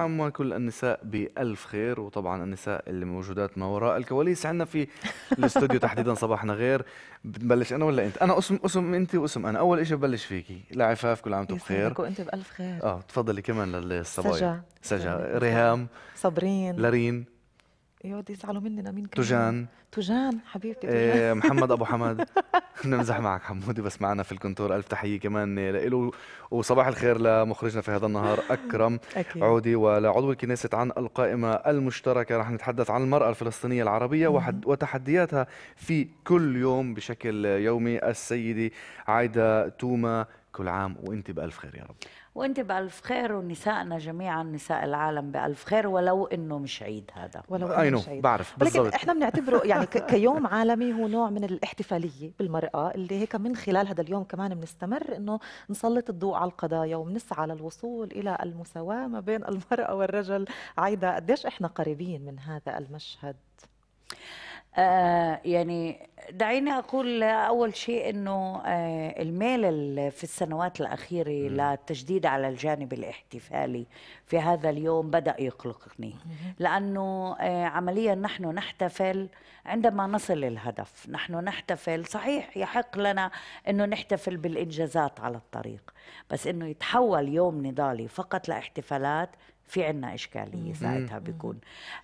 عام وكل النساء بألف خير وطبعا النساء اللي موجودات ما وراء الكواليس عندنا في الاستوديو تحديدا صباحنا غير بنبلش انا ولا انت انا اسم اسم انت واسم انا اول شيء ببلش فيكي لعفاف كل عام وانتم بخير وانت بألف خير اه تفضلي كمان للصبايا سجا سجا ريهام صابرين لارين يقعدوا يزعلوا مننا مين كمان توجان توجان حبيبتي إيه محمد ابو حمد بنمزح معك حمودي بس معنا في الكنتور الف تحيه كمان له وصباح الخير لمخرجنا في هذا النهار اكرم أكيد. عودي ولعضو الكنيسه عن القائمه المشتركه رح نتحدث عن المراه الفلسطينيه العربيه وتحدياتها في كل يوم بشكل يومي السيده عايده توما كل عام وانت بالف خير يا رب وانت بألف خير ونسائنا جميعا نساء العالم بألف خير ولو انه مش عيد هذا ولو انه مش عيد بعرف بالضبط لكن احنا بنعتبره يعني كيوم عالمي هو نوع من الاحتفاليه بالمراه اللي هيك من خلال هذا اليوم كمان بنستمر انه نسلط الضوء على القضايا وبنسعى للوصول الى المساواه ما بين المراه والرجل عايده قديش احنا قريبين من هذا المشهد آه، يعني دعيني أقول أول شيء أنه آه الميل في السنوات الأخيرة للتجديد على الجانب الاحتفالي في هذا اليوم بدأ يقلقني لأنه آه، عمليا نحن نحتفل عندما نصل للهدف نحن نحتفل صحيح يحق لنا أنه نحتفل بالإنجازات على الطريق بس أنه يتحول يوم نضالي فقط لاحتفالات في عنا إشكالية ساعتها بيكون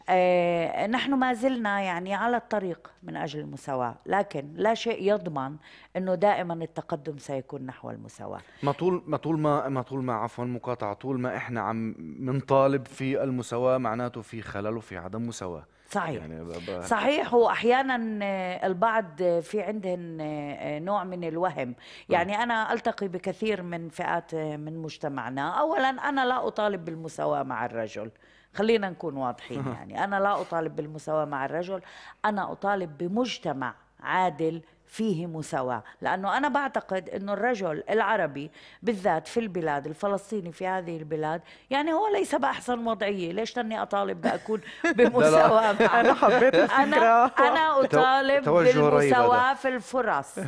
آه نحن ما زلنا يعني على الطريق من أجل المساواة لكن لا شيء يضمن أنه دائما التقدم سيكون نحو المساواة ما طول ما طول ما, ما طول ما عفوا مقاطعة طول ما إحنا عم منطالب في المساواة معناته في خلل وفي عدم مساواة صحيح يعني صحيح واحيانا آه، البعض آه، في عندهم آه، نوع من الوهم نعم. يعني انا التقي بكثير من فئات من مجتمعنا اولا انا لا اطالب بالمساواه مع الرجل خلينا نكون واضحين يعني انا لا اطالب بالمساواه مع الرجل انا اطالب بمجتمع عادل فيه مساواة لأنه أنا بعتقد أنه الرجل العربي بالذات في البلاد الفلسطيني في هذه البلاد يعني هو ليس بأحسن وضعية ليش تني أطالب بأكون بمساواة معه أنا حبيت الفكرة أنا, أنا أطالب بالمساواة في الفرص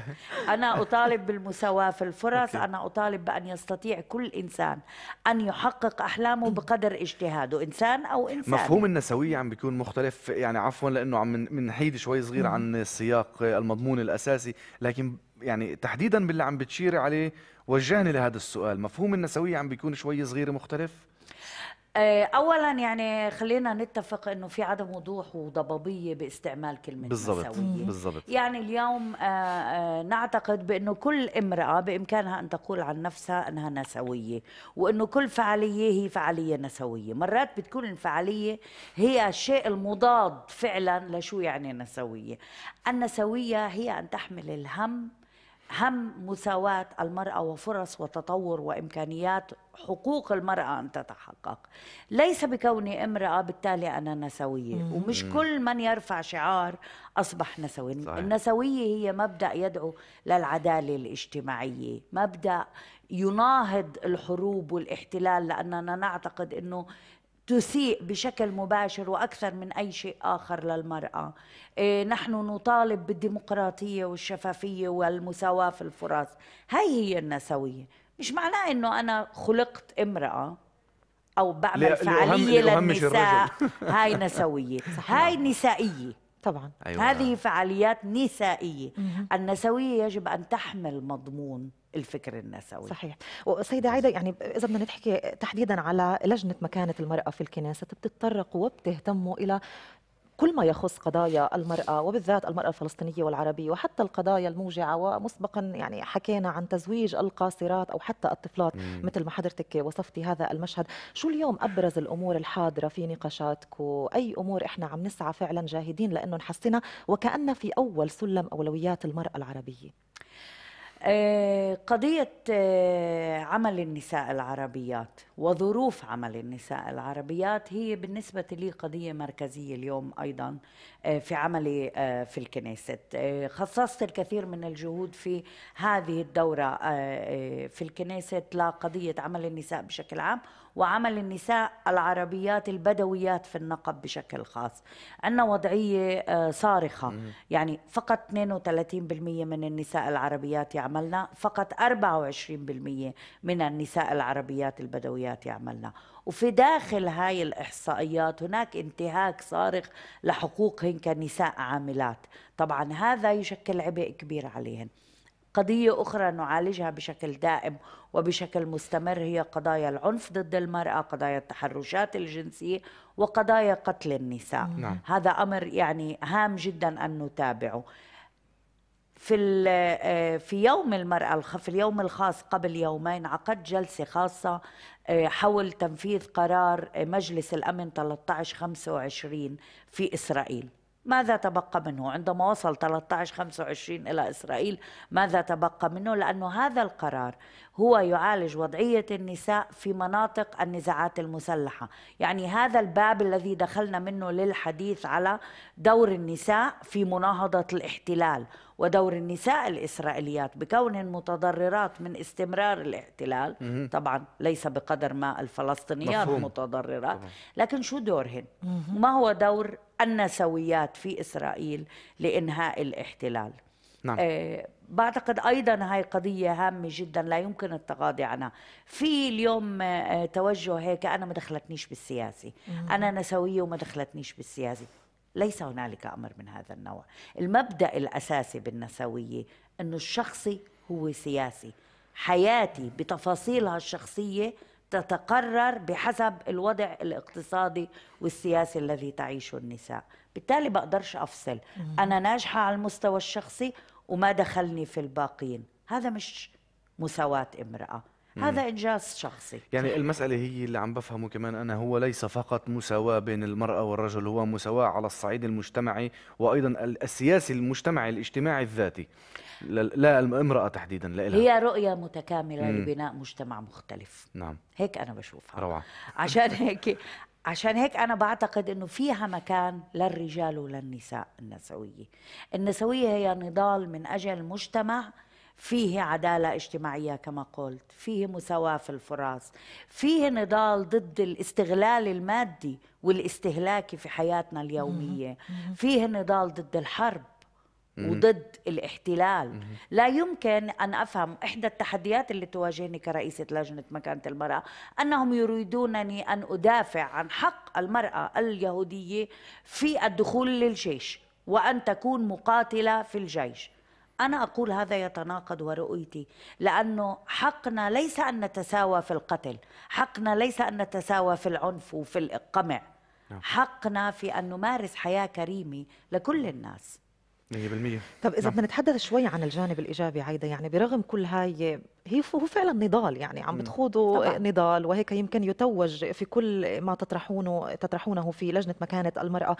أنا أطالب بالمساواة في الفرص أنا أطالب بأن يستطيع كل إنسان أن يحقق أحلامه بقدر اجتهاده إنسان أو إنسان مفهوم النسوية عم بيكون مختلف يعني عفوا لأنه عم نحيد شوي صغير عن السياق المضمون الأساسي الاساسي لكن يعني تحديدا باللي عم بتشيري عليه وجهني لهذا السؤال مفهوم النسويه عم بيكون شوي صغير مختلف آه، اولا يعني خلينا نتفق انه في عدم وضوح وضبابيه باستعمال كلمه بالزبط. مساويه بالضبط يعني اليوم آه، آه، نعتقد بانه كل امراه بامكانها ان تقول عن نفسها انها نسويه وانه كل فعاليه هي فعاليه نسويه مرات بتكون الفعاليه هي الشيء المضاد فعلا لشو يعني نسويه النسويه هي ان تحمل الهم هم مساواة المرأة وفرص وتطور وإمكانيات حقوق المرأة أن تتحقق ليس بكوني امرأة بالتالي أنا نسوية ومش كل من يرفع شعار أصبح نسوي صحيح. النسوية هي مبدأ يدعو للعدالة الاجتماعية مبدأ يناهض الحروب والاحتلال لأننا نعتقد أنه تسيء بشكل مباشر واكثر من اي شيء اخر للمراه إيه، نحن نطالب بالديمقراطيه والشفافيه والمساواه في الفرص هاي هي النسويه مش معناه انه انا خلقت امراه او بعمل فعاليه للنساء هاي نسويه هاي نعم. نسائيه طبعا أيوة. هذه فعاليات نسائيه النسويه يجب ان تحمل مضمون الفكر النسوي صحيح وسيدة عايدة يعني إذا بدنا نحكي تحديدا على لجنة مكانة المرأة في الكنيسة بتتطرق وبتهتم إلى كل ما يخص قضايا المرأة وبالذات المرأة الفلسطينية والعربية وحتى القضايا الموجعة ومسبقا يعني حكينا عن تزويج القاصرات أو حتى الطفلات مم. مثل ما حضرتك وصفتي هذا المشهد شو اليوم أبرز الأمور الحاضرة في نقاشاتك وأي أمور إحنا عم نسعى فعلا جاهدين لأنه نحسنها وكأن في أول سلم أولويات المرأة العربية آه، قضية آه، عمل النساء العربيات وظروف عمل النساء العربيات هي بالنسبة لي قضية مركزية اليوم أيضا آه، في عملي في الكنيسة خصصت الكثير من الجهود في هذه الدورة في الكنيسة لقضية عمل النساء بشكل عام وعمل النساء العربيات البدويات في النقب بشكل خاص عندنا وضعية آه، صارخة يعني فقط 32% من النساء العربيات يعملنا فقط 24% من النساء العربيات البدويات يعملنا وفي داخل هاي الإحصائيات هناك انتهاك صارخ لحقوقهن كنساء عاملات طبعا هذا يشكل عبء كبير عليهن قضية أخرى نعالجها بشكل دائم وبشكل مستمر هي قضايا العنف ضد المرأة قضايا التحرشات الجنسية وقضايا قتل النساء نعم. نعم. هذا أمر يعني هام جدا أن نتابعه في آه، في يوم المرأة في اليوم الخاص قبل يومين عقد جلسة خاصة آه، حول تنفيذ قرار مجلس الأمن 1325 في إسرائيل ماذا تبقى منه عندما وصل 13 25 إلى إسرائيل ماذا تبقى منه لأنه هذا القرار هو يعالج وضعية النساء في مناطق النزاعات المسلحة يعني هذا الباب الذي دخلنا منه للحديث على دور النساء في مناهضة الاحتلال ودور النساء الإسرائيليات بكون متضررات من استمرار الاحتلال طبعا ليس بقدر ما الفلسطينيات متضررات لكن شو دورهن ما هو دور النسويات في إسرائيل لإنهاء الاحتلال نعم. آه بعتقد ايضا هاي قضيه هامه جدا لا يمكن التغاضي عنها في اليوم آه، توجه هيك انا ما دخلتنيش بالسياسي انا نسويه وما دخلتنيش بالسياسي ليس هنالك امر من هذا النوع المبدا الاساسي بالنسويه انه الشخصي هو سياسي حياتي بتفاصيلها الشخصيه تتقرر بحسب الوضع الاقتصادي والسياسي الذي تعيشه النساء بالتالي بقدرش أفصل أنا ناجحة على المستوى الشخصي وما دخلني في الباقيين هذا مش مساواة امرأة هذا انجاز شخصي يعني المساله هي اللي عم بفهمه كمان انا هو ليس فقط مساواه بين المراه والرجل هو مساواه على الصعيد المجتمعي وايضا السياسي المجتمعي الاجتماعي الذاتي لا امرأة تحديدا لا هي رؤية متكاملة مم. لبناء مجتمع مختلف نعم هيك أنا بشوفها روعة عشان هيك عشان هيك أنا بعتقد إنه فيها مكان للرجال وللنساء النسوية النسوية هي نضال من أجل مجتمع فيه عدالة اجتماعية كما قلت فيه مساواة في الفرص فيه نضال ضد الاستغلال المادي والاستهلاكي في حياتنا اليومية فيه نضال ضد الحرب وضد الاحتلال لا يمكن أن أفهم إحدى التحديات اللي تواجهني كرئيسة لجنة مكانة المرأة أنهم يريدونني أن أدافع عن حق المرأة اليهودية في الدخول للجيش وأن تكون مقاتلة في الجيش أنا أقول هذا يتناقض ورؤيتي لأنه حقنا ليس أن نتساوى في القتل حقنا ليس أن نتساوى في العنف وفي القمع نعم. حقنا في أن نمارس حياة كريمة لكل الناس 100% طب اذا نعم. بدنا نتحدث شوي عن الجانب الايجابي عايده يعني برغم كل هاي هي هو فعلا نضال يعني عم بتخوضوا نضال وهيك يمكن يتوج في كل ما تطرحونه تطرحونه في لجنه مكانه المراه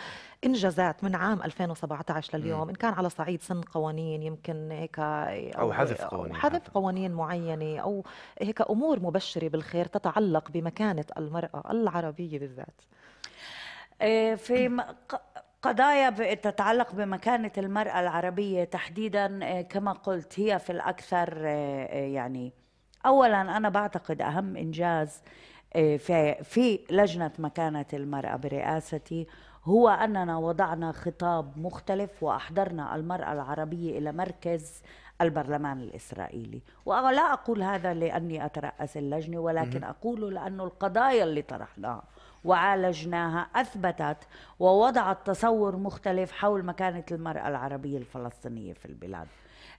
انجازات من عام 2017 لليوم مم. ان كان على صعيد سن قوانين يمكن هيك او, أو حذف قوانين حذف قوانين معينه او هيك امور مبشره بالخير تتعلق بمكانه المراه العربيه بالذات آه، في قضايا تتعلق بمكانة المرأة العربية تحديدا آه، كما قلت هي في الأكثر آه، آه، يعني أولا أنا بعتقد أهم إنجاز في, في لجنة مكانة المرأة برئاستي هو أننا وضعنا خطاب مختلف وأحضرنا المرأة العربية إلى مركز البرلمان الإسرائيلي ولا أقول هذا لأني أترأس اللجنة ولكن أقول لأن القضايا اللي طرحناها وعالجناها اثبتت ووضعت تصور مختلف حول مكانه المراه العربيه الفلسطينيه في البلاد.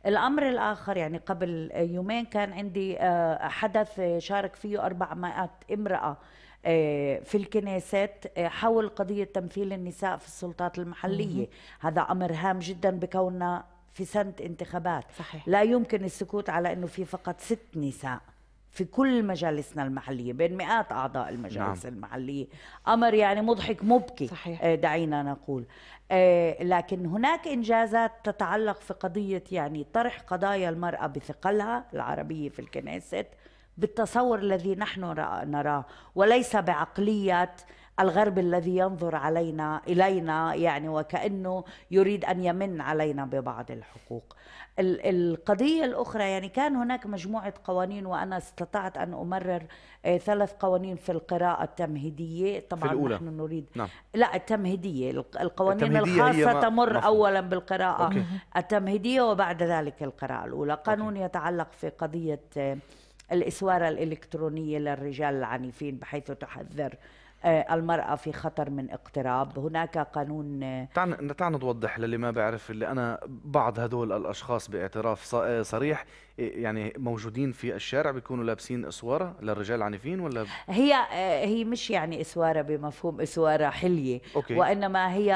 الامر الاخر يعني قبل يومين كان عندي آه، حدث شارك فيه 400 امراه آه، في الكنيست آه، حول قضيه تمثيل النساء في السلطات المحليه، هذا امر هام جدا بكوننا في سنه انتخابات صحيح. لا يمكن السكوت على انه في فقط ست نساء في كل مجالسنا المحلية بين مئات أعضاء المجالس نعم. المحلية أمر يعني مضحك مبكي صحيح. آه، دعينا نقول آه، لكن هناك إنجازات تتعلق في قضية يعني طرح قضايا المرأة بثقلها العربية في الكنيست بالتصور الذي نحن نراه وليس بعقلية الغرب الذي ينظر علينا الينا يعني وكانه يريد ان يمن علينا ببعض الحقوق. القضيه الاخرى يعني كان هناك مجموعه قوانين وانا استطعت ان امرر آه، ثلاث قوانين في القراءه التمهيديه طبعا في الأولى. نحن نريد نعم. لا التمهيديه القوانين التمهيدية الخاصه تمر مفهوم. اولا بالقراءه أوكي. التمهيديه وبعد ذلك القراءه الاولى، قانون أوكي. يتعلق في قضيه آه، الإسوارة الإلكترونية للرجال العنيفين بحيث تحذر آه، المرأة في خطر من اقتراب هناك قانون آه، تعال تعال نوضح للي ما بعرف اللي أنا بعض هدول الأشخاص باعتراف آه، صريح يعني موجودين في الشارع بيكونوا لابسين اسواره للرجال عنيفين ولا هي هي مش يعني اسواره بمفهوم اسواره حليه أوكي. وانما هي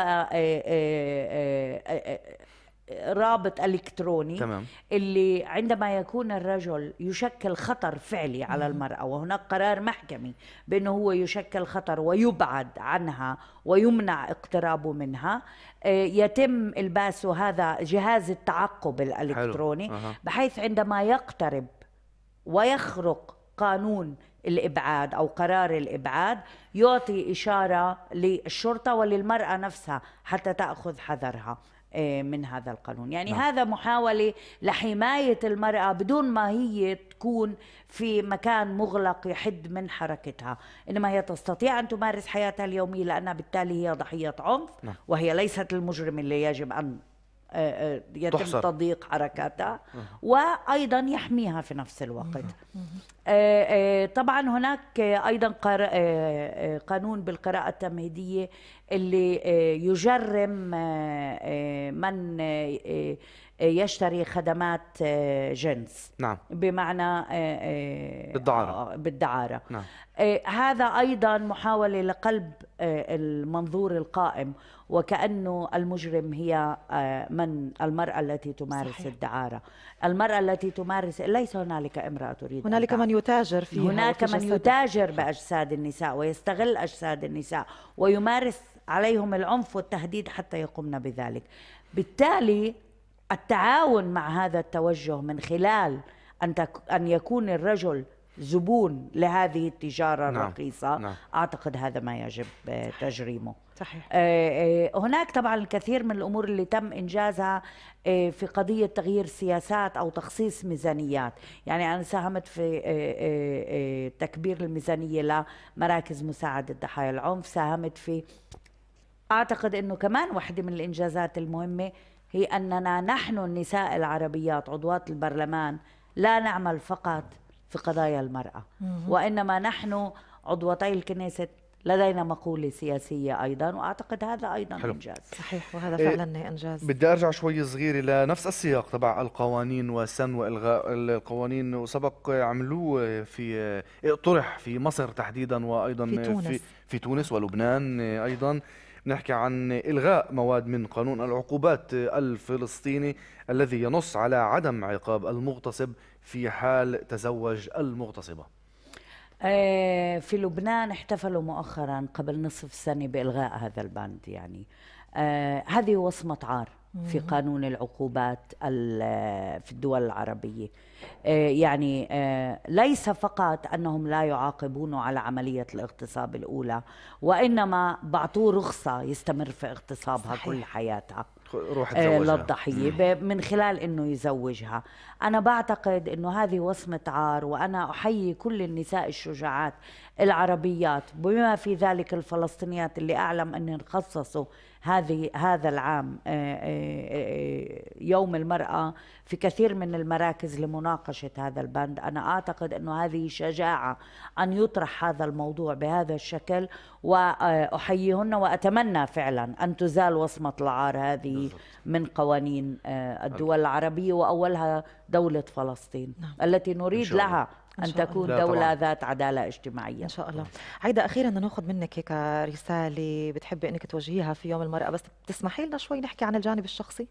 رابط الكتروني تمام. اللي عندما يكون الرجل يشكل خطر فعلي على المراه وهناك قرار محكمي بانه هو يشكل خطر ويبعد عنها ويمنع اقترابه منها آه، يتم الباسه هذا جهاز التعقب الالكتروني أه. بحيث عندما يقترب ويخرق قانون الابعاد او قرار الابعاد يعطي اشاره للشرطه وللمراه نفسها حتى تاخذ حذرها آه، من هذا القانون يعني نعم. هذا محاولة لحماية المرأة بدون ما هي تكون في مكان مغلق يحد من حركتها إنما هي تستطيع أن تمارس حياتها اليومية لأنها بالتالي هي ضحية عنف نعم. وهي ليست المجرم اللي يجب أن آه، آه، يتم تحصر. تضييق حركاتها وايضا يحميها في نفس الوقت آه، طبعا هناك ايضا قانون بالقراءه التمهيديه اللي يجرم من يشتري خدمات آه، جنس نعم بمعنى آه، آه، بالدعارة بالدعارة نعم. هذا أيضا محاولة لقلب المنظور القائم وكأنه المجرم هي من المرأة التي تمارس صحيح. الدعارة المرأة التي تمارس ليس هنالك امرأة تريد هنالك من يتاجر فيها هناك في من يتاجر بأجساد النساء ويستغل أجساد النساء ويمارس عليهم العنف والتهديد حتى يقمن بذلك بالتالي التعاون مع هذا التوجه من خلال أن, تك أن يكون الرجل زبون لهذه التجارة نعم. الرخيصة نعم. أعتقد هذا ما يجب آه، تجريمه صحيح آه، آه، هناك طبعا الكثير من الأمور اللي تم إنجازها في قضية تغيير سياسات أو تخصيص ميزانيات يعني أنا ساهمت في تكبير الميزانية لمراكز مساعدة ضحايا العنف ساهمت في أعتقد أنه كمان واحدة من الإنجازات المهمة هي أننا نحن النساء العربيات عضوات البرلمان لا نعمل فقط في قضايا المرأة وإنما نحن عضوتي الكنيسة لدينا مقولة سياسية أيضا وأعتقد هذا أيضا حلو. إنجاز صحيح وهذا إيه، فعلا إيه إنجاز بدي أرجع شوي صغير إلى نفس السياق تبع القوانين وسن وإلغاء القوانين وسبق عملوه في اقترح إيه، في مصر تحديدا وأيضا في تونس, في, في تونس ولبنان أيضا نحكي عن إلغاء مواد من قانون العقوبات الفلسطيني الذي ينص على عدم عقاب المغتصب في حال تزوج المغتصبة آه، في لبنان احتفلوا مؤخرا قبل نصف سنة بإلغاء هذا البند يعني آه، هذه وصمة عار في قانون العقوبات في الدول العربية آه، يعني آه، ليس فقط أنهم لا يعاقبونه على عملية الاغتصاب الأولى وإنما بعطوه رخصة يستمر في اغتصابها صحيح. كل حياتها روح آه، تزوجها للضحية من خلال أنه يزوجها أنا بعتقد أنه هذه وصمة عار وأنا أحيي كل النساء الشجاعات العربيات بما في ذلك الفلسطينيات اللي أعلم أن خصصوا هذه هذا العام آه، آه، آه، يوم المرأة في كثير من المراكز لمناقشة هذا البند أنا أعتقد انه هذه شجاعة أن يطرح هذا الموضوع بهذا الشكل وأحييهن وأتمنى فعلا أن تزال وصمة العار هذه من قوانين الدول العربية وأولها دولة فلسطين نعم. التي نريد لها أن, تكون الله. دولة طبعاً. ذات عدالة اجتماعية إن شاء الله عايدة أخيرا ناخذ منك هيك رسالة بتحبي أنك توجهيها في يوم المرأة بس تسمحي لنا شوي نحكي عن الجانب الشخصي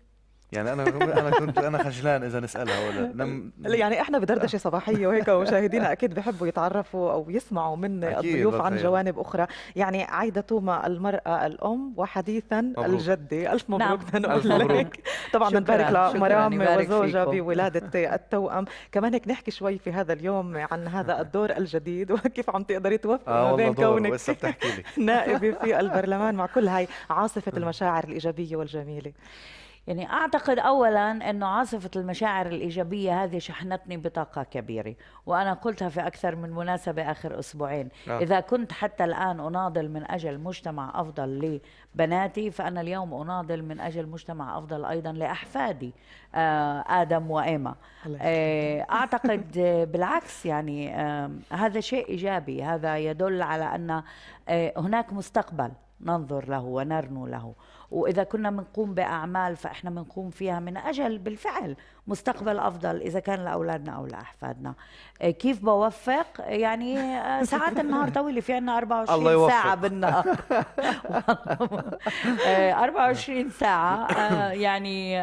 يعني انا انا كنت انا خجلان اذا نسالها ولا نم... يعني احنا بدردشه صباحيه وهيك ومشاهدينا اكيد بحبوا يتعرفوا او يسمعوا من الضيوف عن جوانب اخرى يعني عايده توما المراه الام وحديثا مبروك. الجده الف مبروك نعم. ألف مبروك. طبعا بنبارك لمرام وزوجها بولاده التوأم كمان هيك نحكي شوي في هذا اليوم عن هذا الدور الجديد وكيف عم تقدري توفقي آه ما بين كونك نائبه في البرلمان مع كل هاي عاصفه المشاعر الايجابيه والجميله يعني أعتقد أولا أنه عاصفة المشاعر الإيجابية هذه شحنتني بطاقة كبيرة وأنا قلتها في أكثر من مناسبة آخر أسبوعين آه. إذا كنت حتى الآن أناضل من أجل مجتمع أفضل لبناتي فأنا اليوم أناضل من أجل مجتمع أفضل أيضا لأحفادي آه آدم وإيما آه أعتقد بالعكس يعني آه هذا شيء إيجابي هذا يدل على أن آه هناك مستقبل ننظر له ونرنو له واذا كنا بنقوم باعمال فاحنا بنقوم فيها من اجل بالفعل مستقبل افضل اذا كان لاولادنا او لاحفادنا آه، كيف بوفق يعني آه، ساعات النهار طويله في عندنا 24 الله ساعه بالنهار 24 آه، ساعه يعني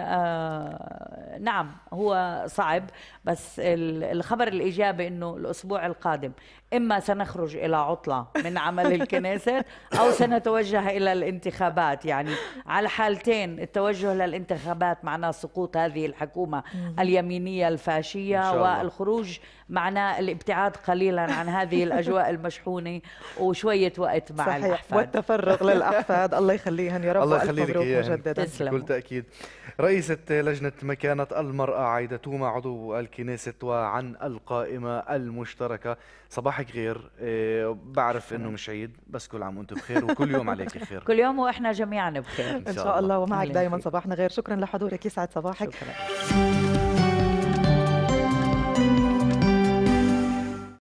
نعم هو صعب بس الخبر الايجابي انه الاسبوع القادم اما سنخرج الى عطله من عمل الكنيسة او سنتوجه الى الانتخابات يعني على حالتين التوجه للانتخابات معناه سقوط هذه الحكومه اليمينية الفاشية والخروج معناه الابتعاد قليلا عن هذه الأجواء المشحونة وشوية وقت مع صحيح. الأحفاد والتفرغ للأحفاد الله يخليهم يا رب الله يخلي لك بكل تأكيد رئيسة لجنة مكانة المرأة عايدة توما عضو الكنيسة وعن القائمة المشتركة صباحك غير إيه، بعرف انه مش عيد بس كل عام وانتم بخير وكل يوم عليك خير كل يوم واحنا جميعا بخير ان شاء الله, إن شاء الله. ومعك دائما صباحنا غير شكرا لحضورك يسعد صباحك شكرا.